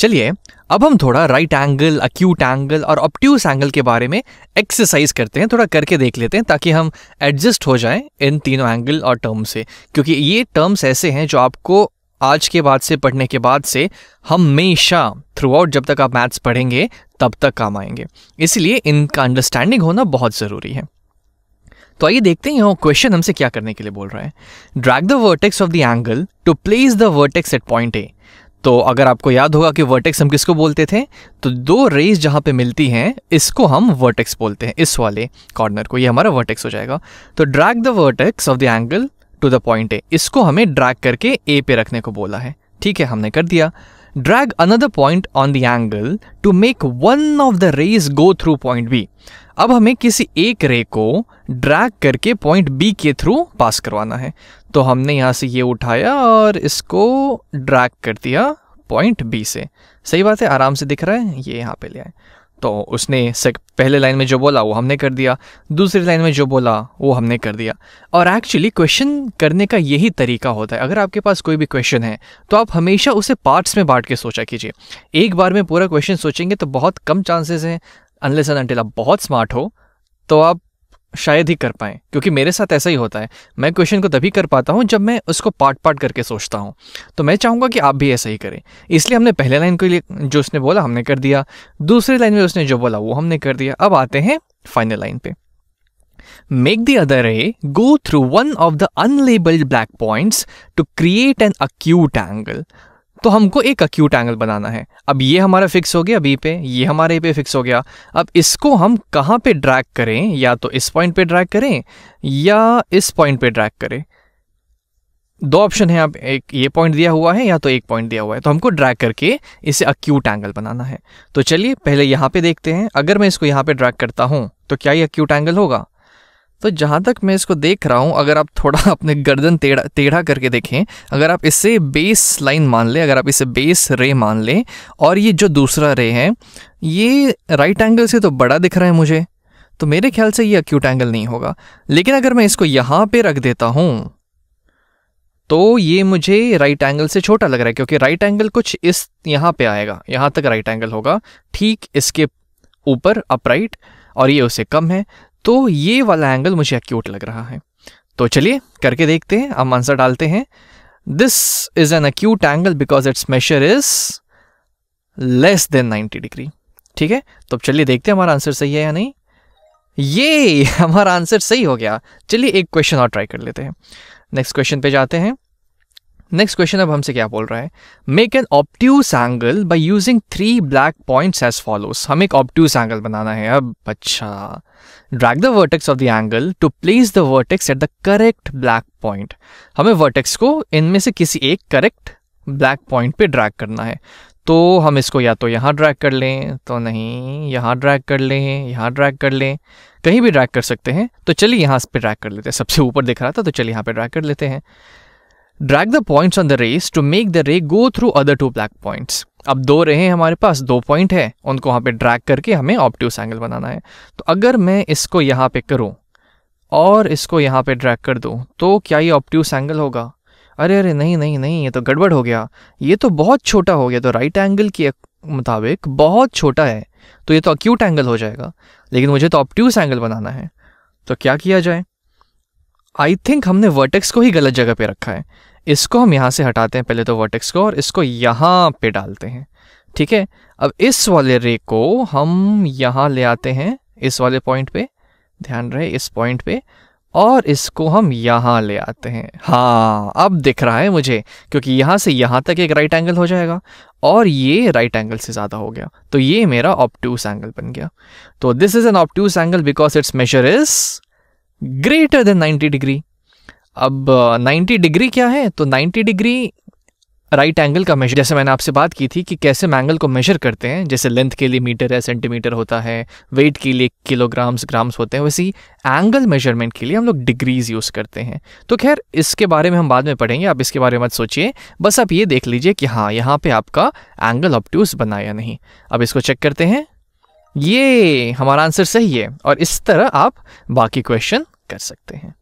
चलिए अब हम थोड़ा राइट एंगल अक्यूट एंगल और ऑप्ट्यूस एंगल के बारे में एक्सरसाइज करते हैं थोड़ा करके देख लेते हैं ताकि हम एडजस्ट हो जाएं इन तीनों एंगल और टर्म से क्योंकि ये टर्म्स ऐसे हैं जो आपको आज के बाद से पढ़ने के बाद से हमेशा थ्रू आउट जब तक आप मैथ्स पढ़ेंगे तब तक काम आएंगे इसलिए इनका अंडरस्टैंडिंग होना बहुत ज़रूरी है तो आइए देखते हैं क्वेश्चन हमसे क्या करने के लिए बोल रहा है drag the vertex of the angle to place the vertex at point A तो अगर आपको याद होगा कि वर्टेक्स हम किसको बोलते थे तो दो रेज जहाँ पे मिलती हैं इसको हम वर्टेक्स बोलते हैं इस वाले कॉर्नर को ये हमारा वर्टेक्स हो जाएगा तो drag the vertex of the angle to the point A इसको हमें ड्रैग करके ए पे रखने को बोला है ठीक है हमने कर दिया drag another point on the angle to make one of the rays go through point B अब हमें किसी एक रे को ड्रैग करके पॉइंट बी के थ्रू पास करवाना है तो हमने यहाँ से ये उठाया और इसको ड्रैग कर दिया पॉइंट बी से सही बात है आराम से दिख रहा है ये यहाँ पे ले आए तो उसने पहले लाइन में जो बोला वो हमने कर दिया दूसरी लाइन में जो बोला वो हमने कर दिया और एक्चुअली क्वेश्चन करने का यही तरीका होता है अगर आपके पास कोई भी क्वेश्चन है तो आप हमेशा उसे पार्ट्स में बांट के सोचा कीजिए एक बार में पूरा क्वेश्चन सोचेंगे तो बहुत कम चांसेस हैं अनलेस एंड अनटिल आप बहुत स्मार्ट हो तो आप शायद ही कर पाए क्योंकि मेरे साथ ऐसा ही होता है मैं क्वेश्चन को तभी कर पाता हूँ जब मैं उसको पार्ट पार्ट करके सोचता हूँ तो मैं चाहूँगा कि आप भी ऐसा ही करें इसलिए हमने पहले लाइन को लिए जो उसने बोला हमने कर दिया दूसरी लाइन में उसने जो बोला वो हमने कर दिया अब आते हैं फाइनल लाइन पे make the other ray go through one of the unlabelled black points to create an acute angle तो हमको एक अक्यूट एंगल बनाना है अब ये हमारा फिक्स हो गया बी पे ये हमारे ए पे फिक्स हो गया अब इसको हम कहाँ पे ड्रैग करें या तो इस पॉइंट पे ड्रैग करें या इस पॉइंट पे ड्रैग करें दो ऑप्शन है आप एक ये पॉइंट दिया हुआ है या तो एक पॉइंट दिया हुआ है तो हमको ड्रैग करके इसे अक्यूट एंगल बनाना है तो चलिए पहले यहाँ पे देखते हैं अगर मैं इसको यहाँ पे ड्रैग करता हूँ तो क्या ये अक्यूट एंगल होगा तो जहाँ तक मैं इसको देख रहा हूँ अगर आप थोड़ा अपने गर्दन टेढ़ा टेढ़ा करके देखें अगर आप इसे बेस लाइन मान लें अगर आप इसे बेस रे मान लें और ये जो दूसरा रे है ये राइट एंगल से तो बड़ा दिख रहा है मुझे तो मेरे ख्याल से ये अक्यूट एंगल नहीं होगा लेकिन अगर मैं इसको यहाँ पर रख देता हूँ तो ये मुझे राइट एंगल से छोटा लग रहा है क्योंकि राइट एंगल कुछ इस यहाँ पे आएगा यहाँ तक राइट एंगल होगा ठीक इसके ऊपर अपराइट और ये उससे कम है तो ये वाला एंगल मुझे एक्यूट लग रहा है तो चलिए करके देखते हैं हम आंसर डालते हैं this is an acute angle because its measure is less than 90 degree ठीक है तो चलिए देखते हैं हमारा आंसर सही है या नहीं ये हमारा आंसर सही हो गया चलिए एक क्वेश्चन और ट्राई कर लेते हैं नेक्स्ट क्वेश्चन पे जाते हैं नेक्स्ट क्वेश्चन अब हमसे क्या बोल रहा है make an obtuse angle by using three black points as follows हमें एक ऑप्ट्यूस एंगल बनाना है अब अच्छा drag the vertex of the angle to place the vertex at the correct black point हमें वर्टेक्स को इनमें से किसी एक करेक्ट ब्लैक पॉइंट पे ड्रैग करना है तो हम इसको या तो यहाँ ड्रैग कर लें तो नहीं यहाँ ड्रैग कर लें यहाँ ड्रैग कर लें कहीं भी ड्रैग कर सकते हैं तो चलिए यहाँ इस पर ड्रैग कर लेते हैं सबसे ऊपर दिख रहा था तो चलिए यहाँ पे ड्रैग कर लेते हैं drag the points on the rays to make the ray go through other two black points अब दो रहे हैं हमारे पास दो पॉइंट है उनको वहाँ पे ड्रैग करके हमें ऑप्टिव एंगल बनाना है तो अगर मैं इसको यहाँ पे करूँ और इसको यहाँ पे ड्रैग कर दूँ तो क्या ये ऑप्टिव एंगल होगा अरे अरे नहीं नहीं नहीं ये तो गड़बड़ हो गया ये तो बहुत छोटा हो गया तो राइट एंगल के मुताबिक बहुत छोटा है तो ये तो अक्यूट एंगल हो जाएगा लेकिन मुझे तो ऑप्टिव एंगल बनाना है तो क्या किया जाए आई थिंक हमने वर्टेक्स को ही गलत जगह पे रखा है इसको हम यहाँ से हटाते हैं पहले तो वर्टेक्स को और इसको यहाँ पे डालते हैं ठीक है अब इस वाले रे को हम यहाँ ले आते हैं इस वाले पॉइंट पे ध्यान रहे इस पॉइंट पे और इसको हम यहाँ ले आते हैं हाँ अब दिख रहा है मुझे क्योंकि यहाँ से यहाँ तक एक राइट एंगल हो जाएगा और ये राइट एंगल से ज़्यादा हो गया तो ये मेरा ऑप्टूस एंगल बन गया तो this is an obtuse angle because its measure is greater than 90 degree अब 90 डिग्री क्या है तो 90 डिग्री राइट एंगल का मेजर जैसे मैंने आपसे बात की थी कि कैसे हम एंगल को मेजर करते हैं जैसे लेंथ के लिए मीटर है सेंटीमीटर होता है वेट के लिए किलोग्राम्स ग्राम्स होते हैं वैसे ही एंगल मेजरमेंट के लिए हम लोग डिग्रीज यूज़ करते हैं तो खैर इसके बारे में हम बाद में पढ़ेंगे आप इसके बारे में मत सोचिए बस आप ये देख लीजिए कि हाँ यहाँ पर आपका एंगल ऑप्ट्यूस बना या नहीं अब इसको चेक करते हैं ये हमारा आंसर सही है और इस तरह आप बाकी क्वेश्चन कर सकते हैं